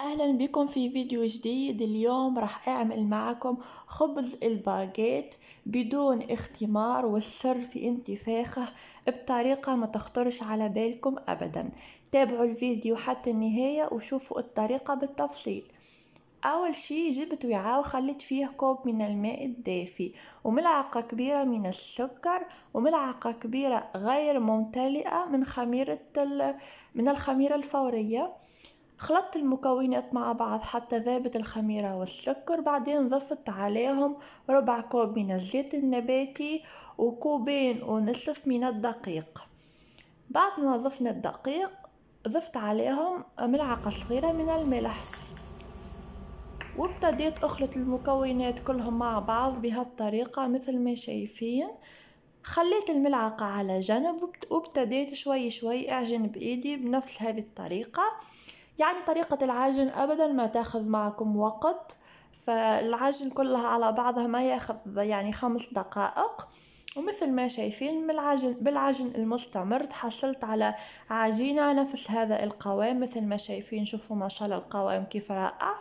اهلا بكم في فيديو جديد اليوم راح اعمل معكم خبز الباجيت بدون اختمار والسر في انتفاخه بطريقه ما تخطرش على بالكم ابدا تابعوا الفيديو حتى النهايه وشوفوا الطريقه بالتفصيل اول شي جبت وعاء وخليت فيه كوب من الماء الدافي وملعقه كبيره من السكر وملعقه كبيره غير ممتلئه من خميره من الخميره الفوريه خلطت المكونات مع بعض حتى ذابت الخميرة والسكر بعدين ضفت عليهم ربع كوب من الزيت النباتي وكوبين ونصف من الدقيق بعد ما ضفنا الدقيق ضفت عليهم ملعقة صغيرة من الملح وابتديت أخلط المكونات كلهم مع بعض بهالطريقة مثل ما شايفين خليت الملعقة على جنب وابتديت شوي شوي أعجن بإيدي بنفس هذه الطريقة يعني طريقة العجن أبدا ما تاخذ معكم وقت فالعجن كلها على بعضها ما ياخذ يعني خمس دقائق ومثل ما شايفين بالعجن, بالعجن المستمر تحصلت على عجينة نفس هذا القوام مثل ما شايفين شوفوا ما شاء الله القوام كيف رائع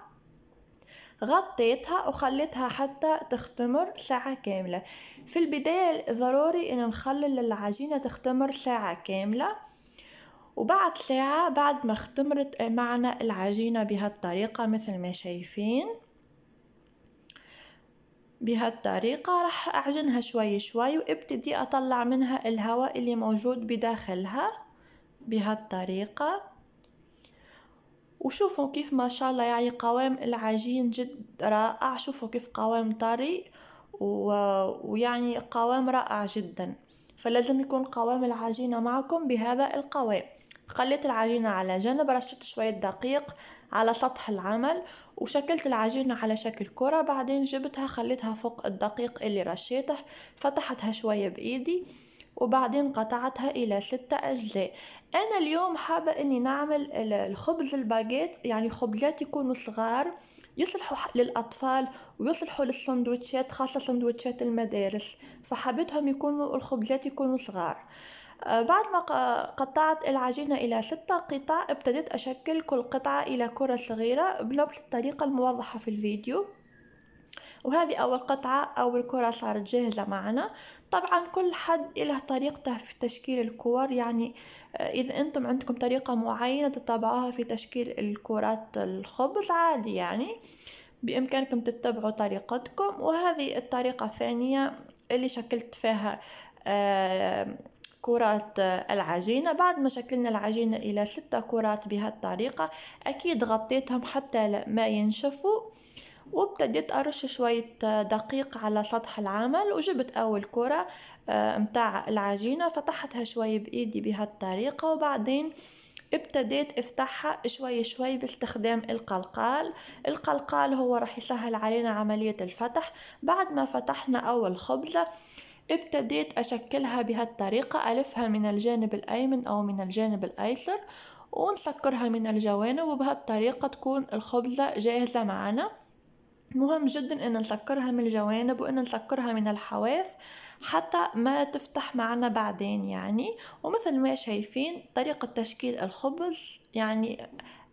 غطيتها وخليتها حتى تختمر ساعة كاملة في البداية ضروري ان نخلي العجينة تختمر ساعة كاملة وبعد ساعة بعد ما اختمرت معنا العجينة بهالطريقة مثل ما شايفين بهالطريقة رح أعجنها شوي شوي وابتدي أطلع منها الهواء اللي موجود بداخلها بهالطريقة وشوفوا كيف ما شاء الله يعني قوام العجين جد رائع شوفوا كيف قوام طري و... ويعني قوام رائع جداً فلازم يكون قوام العجينة معكم بهذا القوام خليت العجينة على جنب رشيت شوية دقيق على سطح العمل وشكلت العجينة على شكل كرة بعدين جبتها خليتها فوق الدقيق اللي رشيته فتحتها شوية بإيدي وبعدين قطعتها الى ستة اجزاء انا اليوم حابة اني نعمل الخبز الباجيت يعني خبزات يكونوا صغار يصلحوا للاطفال ويصلحوا للسندوتشات خاصة سندوتشات المدارس فحبيتهم يكونوا الخبزات يكونوا صغار آه، بعد ما قطعت العجينة إلى ستة قطع ابتديت أشكل كل قطعة إلى كرة صغيرة بنفس الطريقة الموضحة في الفيديو وهذه أول قطعة أول كرة صارت جاهزة معنا طبعا كل حد له طريقته في تشكيل الكور يعني آه، إذا أنتم عندكم طريقة معينة تتبعوها في تشكيل الكرات الخبز عادي يعني بإمكانكم تتبعوا طريقتكم وهذه الطريقة الثانية اللي شكلت فيها آه، كرات العجينة بعد ما شكلنا العجينة إلى ستة كرات بهالطريقة أكيد غطيتهم حتى ما ينشفوا وابتديت أرش شوية دقيق على سطح العمل وجبت أول كرة آه، متاع العجينة فتحتها شوية بإيدي بهالطريقة وبعدين ابتديت افتحها شوي شوي باستخدام القلقال القلقال هو راح يسهل علينا عملية الفتح بعد ما فتحنا اول خبزة ابتديت أشكلها بهالطريقة ألفها من الجانب الأيمن أو من الجانب الأيسر ونسكرها من الجوانب وبهالطريقة تكون الخبزة جاهزة معنا مهم جدا ان نسكرها من الجوانب وان نسكرها من الحواف حتى ما تفتح معنا بعدين يعني ومثل ما شايفين طريقة تشكيل الخبز يعني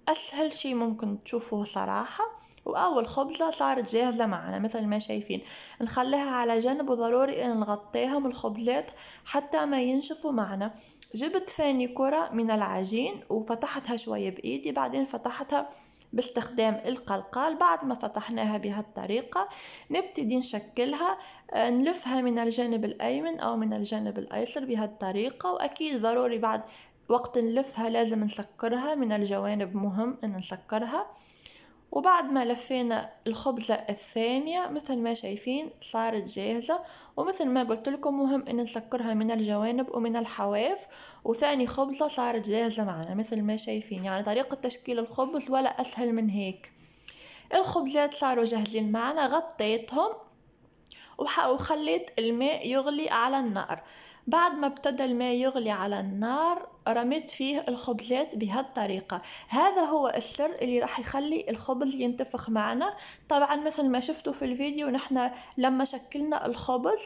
اسهل شيء ممكن تشوفوه صراحه واول خبزه صارت جاهزه معنا مثل ما شايفين نخليها على جنب وضروري ان نغطيهم الخبزات حتى ما ينشفوا معنا جبت ثاني كره من العجين وفتحتها شويه بايدي بعدين فتحتها باستخدام القلقال بعد ما فتحناها بهالطريقة نبتدي نشكلها آه، نلفها من الجانب الأيمن أو من الجانب الأيسر بهالطريقة وأكيد ضروري بعد وقت نلفها لازم نسكرها من الجوانب مهم ان نسكرها وبعد ما لفينا الخبزة الثانية مثل ما شايفين صارت جاهزة ومثل ما قلت لكم مهم ان نسكرها من الجوانب ومن الحواف وثاني خبزة صارت جاهزة معنا مثل ما شايفين يعني طريقة تشكيل الخبز ولا اسهل من هيك الخبزات صاروا جاهزين معنا غطيتهم وخليت الماء يغلي على النار بعد ما ابتدى الماء يغلي على النار رميت فيه الخبزات بهالطريقة هذا هو السر اللي راح يخلي الخبز ينتفخ معنا طبعا مثل ما شفتوا في الفيديو نحن لما شكلنا الخبز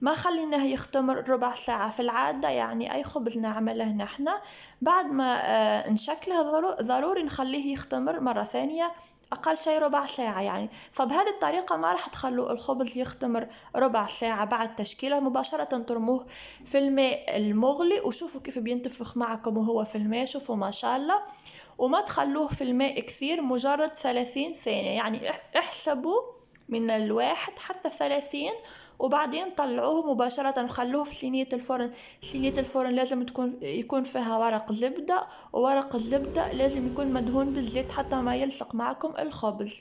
ما خليناه يختمر ربع ساعة في العادة يعني أي خبز نعمله نحن بعد ما آه، نشكله ضروري نخليه يختمر مرة ثانية أقل شيء ربع ساعة يعني فبهذه الطريقة ما راح تخلوا الخبز يختمر ربع ساعة بعد تشكيله مباشرة ترموه في الماء المغلي وشوفوا كيف بينتفخ معكم وهو في الماء شوفوا ما شاء الله وما تخلوه في الماء كثير مجرد ثلاثين ثانية يعني احسبوا من الواحد حتى ثلاثين وبعدين طلعوه مباشرة وخلوه في صينية الفرن صينية الفرن لازم تكون يكون فيها ورق زبدة وورق الزبدة لازم يكون مدهون بالزيت حتى ما يلصق معكم الخبز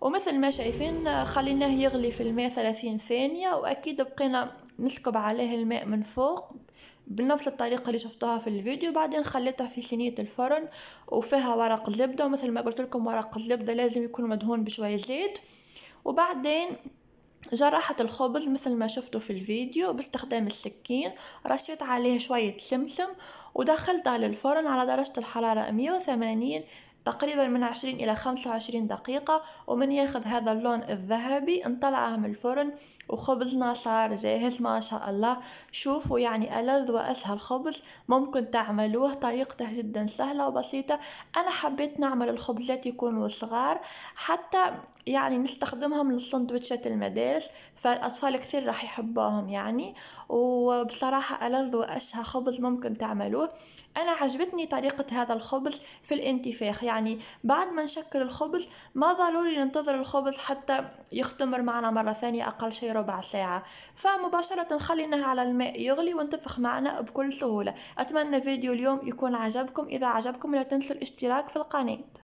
ومثل ما شايفين خليناه يغلي في الماء ثلاثين ثانية وأكيد بقينا نسكب عليه الماء من فوق بنفس الطريقة اللي شفتوها في الفيديو بعدين خليتها في صينية الفرن وفيها ورق زبدة ومثل ما قلت لكم ورق الزبدة لازم يكون مدهون بشوية زيت وبعدين جرحت الخبز مثل ما شفتوا في الفيديو باستخدام السكين رشيت عليه شوية سمسم ودخلتها للفرن على درجة الحرارة 180 تقريبا من عشرين إلى خمسة وعشرين دقيقة ومن ياخذ هذا اللون الذهبي نطلعه من الفرن وخبزنا صار جاهز ما شاء الله شوفوا يعني ألذ وأسهل خبز ممكن تعملوه طريقته جدا سهلة وبسيطة أنا حبيت نعمل الخبزات يكونوا صغار حتى يعني نستخدمهم للسندوتشات المدارس فالأطفال كثير راح يحبوهم يعني وبصراحة ألذ وأشهى خبز ممكن تعملوه أنا عجبتني طريقة هذا الخبز في الانتفاخ يعني بعد ما نشكل الخبز ما ضروري ننتظر الخبز حتى يختمر معنا مرة ثانية أقل شيء ربع ساعة فمباشرة خليناه على الماء يغلي وانتفخ معنا بكل سهولة أتمنى فيديو اليوم يكون عجبكم إذا عجبكم لا تنسوا الاشتراك في القناة